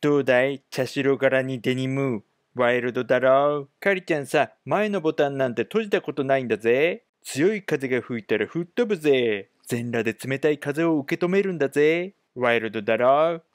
どうだい茶白柄にデニム。ワイルドだろう。カリちゃんさ、前のボタンなんて閉じたことないんだぜ。強い風が吹いたら吹っ飛ぶぜ。全裸で冷たい風を受け止めるんだぜ。ワイルドだろう。